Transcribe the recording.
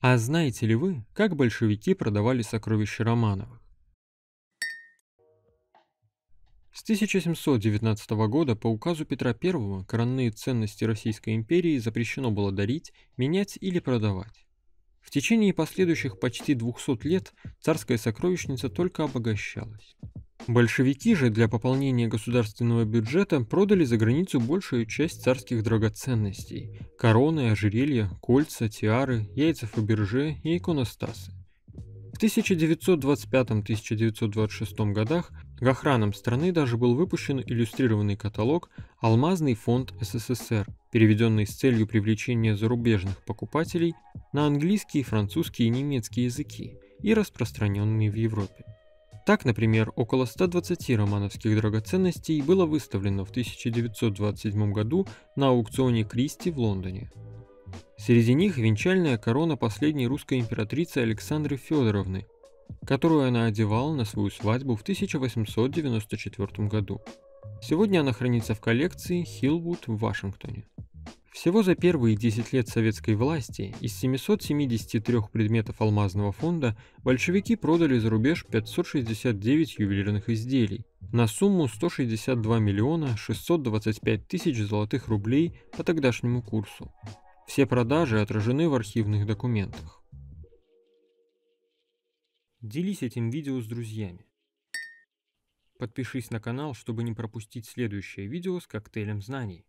А знаете ли вы, как большевики продавали сокровища Романовых? С 1719 года по указу Петра I коронные ценности Российской империи запрещено было дарить, менять или продавать. В течение последующих почти 200 лет царская сокровищница только обогащалась. Большевики же для пополнения государственного бюджета продали за границу большую часть царских драгоценностей – короны, ожерелья, кольца, тиары, яйца Фаберже и иконостасы. В 1925-1926 годах Гохраном страны даже был выпущен иллюстрированный каталог «Алмазный фонд СССР», переведенный с целью привлечения зарубежных покупателей на английский, французский и немецкий языки и распространенный в Европе. Так, например, около 120 романовских драгоценностей было выставлено в 1927 году на аукционе Кристи в Лондоне. Среди них венчальная корона последней русской императрицы Александры Федоровны, которую она одевала на свою свадьбу в 1894 году. Сегодня она хранится в коллекции Хиллвуд в Вашингтоне. Всего за первые 10 лет советской власти из 773 предметов алмазного фонда большевики продали за рубеж 569 ювелирных изделий на сумму 162 миллиона 625 тысяч золотых рублей по тогдашнему курсу. Все продажи отражены в архивных документах. Делись этим видео с друзьями. Подпишись на канал, чтобы не пропустить следующее видео с коктейлем знаний.